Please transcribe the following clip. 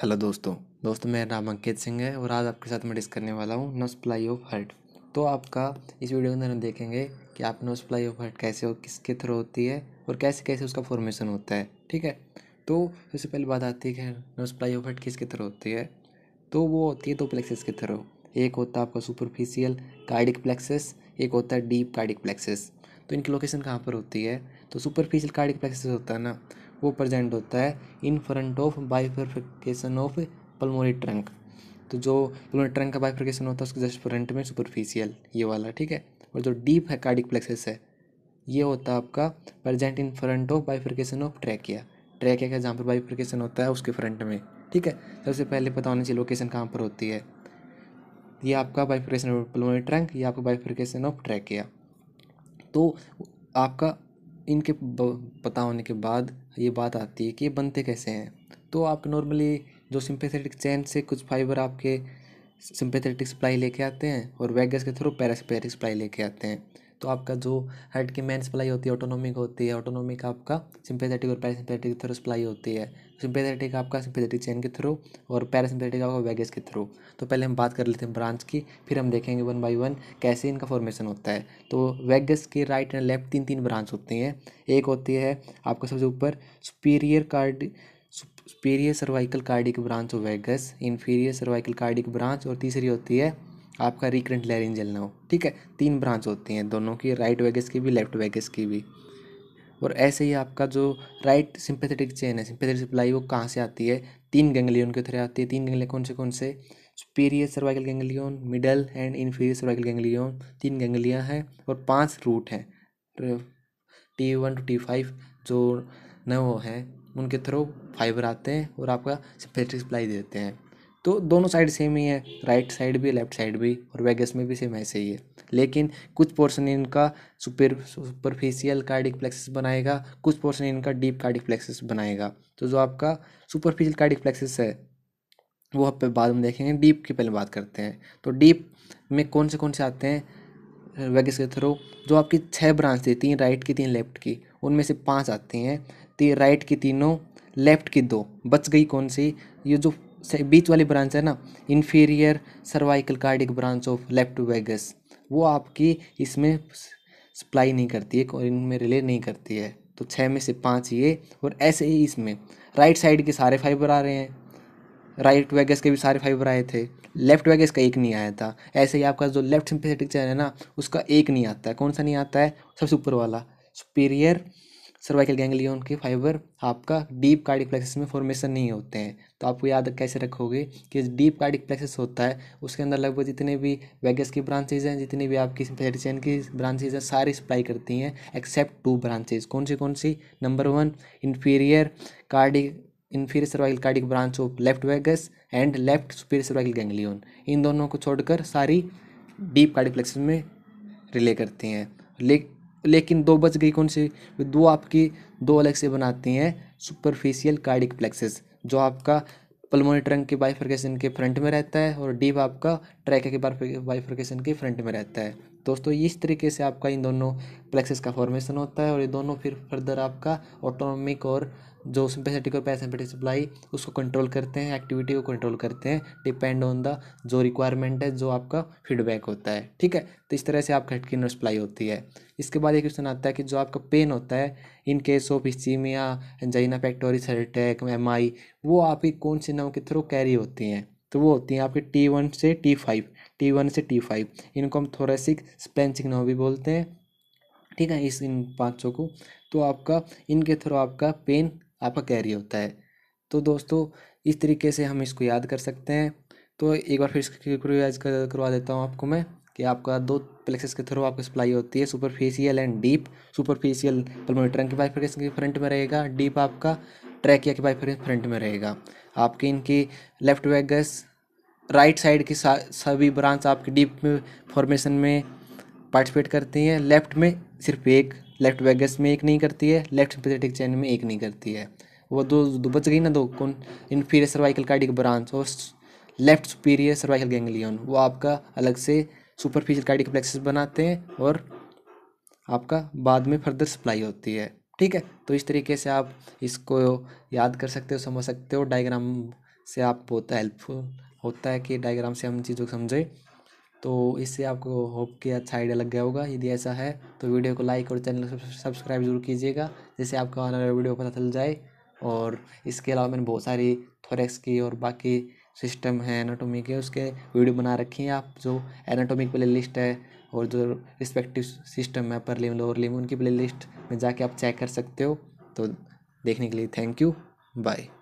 hello दोस्तों दोस्तों मेरा नाम अंकित सिंह है और आज आपके साथ मैं डिस्क करने वाला हूँ नो सप्लाई ऑफ हर्ट तो आपका इस वीडियो के अंदर हम देखेंगे कि आप नो सप्लाई ऑफ हर्ट कैसे हो किसके थ्रू होती है और कैसे कैसे उसका फॉर्मेशन होता है ठीक है तो सबसे पहले बात आती है कि नो सप्लाई ऑफ हर्ट किसके थ्रू होती है तो वो होती है दो प्लेक्सेस के थ्रू एक होता है आपका सुपरफिशियल कार्डिक प्लेक्सेस एक होता है डीप कार्डिक प्लेक्सेस तो इनकी लोकेशन कहाँ पर होती है तो सुपरफिशियल कार्डिक प्लेक्सेस होता है ना वो प्रेजेंट होता है in front of bifurcation of pulmonary trunk तो जो पल्मोनरी ट्रंक का बाइफर्केशन होता है उसके जस्ट फ्रंट में सुपरफिशियल ये वाला ठीक है और जो डीप है कार्डिक प्लेक्सेस है ये होता है आपका present in front of bifurcation of trachea trachea का जहाँ पर बाइफर्केशन होता है उसके फ्रंट में ठीक है सबसे पहले पता होना चाहिए लोकेशन कहाँ पर होती है ये आपका बाईफेशन ऑफ पल्मोनरी ट्रंक या आपका बाइफर्केशन ऑफ ट्रैकिया तो आपका इनके पता होने के बाद ये बात आती है कि ये बनते कैसे हैं तो आप नॉर्मली जो सिंपेथेटिक चैन से कुछ फाइबर आपके सिंपेथेटिक सप्लाई लेके आते हैं और वैगस के थ्रू पैरासिपेटिक सप्लाई लेके आते हैं तो आपका जो हार्ट की मेन सप्लाई होती है ऑटोनोमिक होती है ऑटोनोमिक आपका सिंपेथेटिक और पैरासिम्पेथेटिक के थ्रू सप्लाई होती है सिंपेथेटिक आपका सिंपेथेटिक चेन के थ्रू और पैरासिंपेथेटिक आपका वैगस के थ्रू तो पहले हम बात कर लेते हैं ब्रांच की फिर हम देखेंगे वन बाई वन कैसे इनका फॉर्मेशन होता है तो वेगस के राइट एंड लेफ्ट तीन तीन ब्रांच होती हैं एक होती है आपका सबसे ऊपर superior card superior cervical cardiac branch of vagus inferior cervical cardiac branch और तीसरी होती है आपका रिकरेंट लैरिंजल ना हो ठीक है तीन ब्रांच होती हैं दोनों की राइट वेगस की भी लेफ्ट वेगस की भी और ऐसे ही आपका जो राइट सिंपैथेटिक चेन है सिंपैथेटिक सप्लाई वो कहाँ से आती है तीन गंगलियन के थ्रे आती है तीन गंगलियन कौन से कौन से superior cervical ganglion middle and inferior cervical ganglion तीन गंगलियाँ हैं और पाँच रूट हैं T one two T five जो नव हैं उनके थ्रू फाइबर आते हैं और आपका सिंपथेटिक सप्लाई देते हैं तो दोनों साइड सेम ही है राइट साइड भी लेफ्ट साइड भी और वेगस में भी सेम ऐसे ही है लेकिन कुछ पोर्सन इनका सुपर सुपरफिशियल कार्डिक प्लेक्सिस बनाएगा कुछ पोर्सन इनका डीप कार्डिक प्लेक्सिस बनाएगा तो जो आपका सुपरफिशियल कार्डिक प्लेक्सिस है वो आप बाद में देखेंगे डीप की पहले बात करते हैं तो डीप में कौन से कौन से आते हैं वेगस के थ्रू जो आपकी छः ब्रांच थी तीन राइट की तीन लेफ्ट की उनमें से पाँच आती हैं तीन राइट की तीनों लेफ्ट की दो बच गई कौन सी ये जो बीच वाली ब्रांच है ना inferior cervical cardiac branch of left vagus वो आपकी इसमें सप्लाई नहीं करती है और इनमें रिले नहीं करती है तो छः में से पाँच ये और ऐसे ही इसमें राइट साइड के सारे फाइबर आ रहे हैं राइट वेगस के भी सारे फाइबर आए थे लेफ्ट वेगस का एक नहीं आया था ऐसे ही आपका जो लेफ्ट सिंपेटिक चैन है ना उसका एक नहीं आता है कौन सा नहीं आता है सबसे ऊपर वाला सुपीरियर सर्वाइकल गैंगलियन के फाइबर आपका डीप कार्डिक प्लेक्सिस में फॉर्मेशन नहीं होते हैं तो आपको याद कैसे रखोगे कि डीप कार्डिक प्लेक्सिस होता है उसके अंदर लगभग जितने भी वेगस की ब्रांचेज हैं जितने भी आपकी सिंपथेटिक चैन की ब्रांचेज हैं सारी सप्लाई करती हैं एक्सेप्ट टू ब्रांचेज कौन सी कौन सी number one inferior cardiac inferior cervical cardiac branch of left vagus and left superior cervical ganglion इन दोनों को छोड़कर सारी डीप कार्डिक प्लेक्सिस में रिले करती हैं लेकिन लेकिन दो बच गई कौन सी तो दो आपकी दो अलग से बनाती हैं सुपरफिशियल कार्डिक प्लेक्सेस जो आपका पलमोनी ट्रंक के बाइफर्केशन के फ्रंट में रहता है और डीप आपका ट्रैक के बाइफर्केशन के फ्रंट में रहता है दोस्तों इस तरीके से आपका इन दोनों प्लेक्सेस का फॉर्मेशन होता है और ये दोनों फिर फर्दर आपका ऑटोनॉमिक और जो सिंपेसिटिक और पैसेम्पेटिक सप्लाई उसको कंट्रोल करते हैं एक्टिविटी को कंट्रोल करते हैं डिपेंड ऑन द जो रिक्वायरमेंट है जो आपका फीडबैक होता है ठीक है तो इस तरह से आपका हेटकिन सप्लाई होती है इसके बाद एक क्वेश्चन आता है कि जो आपका पेन होता है in case of ischaemia angina pectoris attack M I वो आपकी कौन सी नाव के थ्रू कैरी होती हैं तो वो होती हैं आपके टी वन से टी फाइव टी वन से टी फाइव इनको हम थोरेसिक स्प्लेंसिक नाव भी बोलते हैं ठीक है इस इन पाँचों को तो आपका इनके थ्रू आपका पेन आपका कैरी होता है तो दोस्तों इस तरीके से हम इसको याद कर सकते हैं तो एक बार फिर इसको करवा देता हूँ आपको मैं कि आपका दो प्लेक्सेस के थ्रू आपकी सप्लाई होती है superficial and deep superficial pulmonary trunk की बाइफर्केशन के फ्रंट में रहेगा डीप आपका ट्रैकिया के बाइफ फ्रंट में रहेगा आपके इनकी लेफ्ट वेगस राइट साइड की सभी ब्रांच आपकी डीप में फॉर्मेशन में पार्टिसिपेट करती हैं लेफ्ट में सिर्फ एक लेफ्ट वेगस में एक नहीं करती है लेफ्ट सिंपथेटिक चैन में एक नहीं करती है वो दो, दो बच गई ना दो कौन इन्फीरियर सर्वाइकल कार्डिक ब्रांच और लेफ्ट सुपीरियर सर्वाइकल गेंगलियन वो आपका अलग से सुपरफिशियल कार्डिक प्लेक्सिस बनाते हैं और आपका बाद में फर्दर सप्लाई होती है ठीक है तो इस तरीके से आप इसको याद कर सकते हो समझ सकते हो डायग्राम से आप बहुत हेल्पफुल होता है कि डायग्राम से हम चीज़ों को समझें तो इससे आपको होप कि अच्छा आइडिया लग गया होगा यदि ऐसा है तो वीडियो को लाइक और चैनल को सब्सक्राइब जरूर कीजिएगा जिससे आपको आने वाला वीडियो पता चल जाए और इसके अलावा मैंने बहुत सारी थोरेक्स की और बाकी सिस्टम है एनाटोमी के उसके वीडियो बना रखी हैं आप जो एनाटोमी प्ले लिस्ट है और जो रिस्पेक्टिव सिस्टम है पर लिम लोअर लिम उनकी प्ले लिस्ट में जाके आप चेक कर सकते हो तो देखने के लिए थैंक यू बाय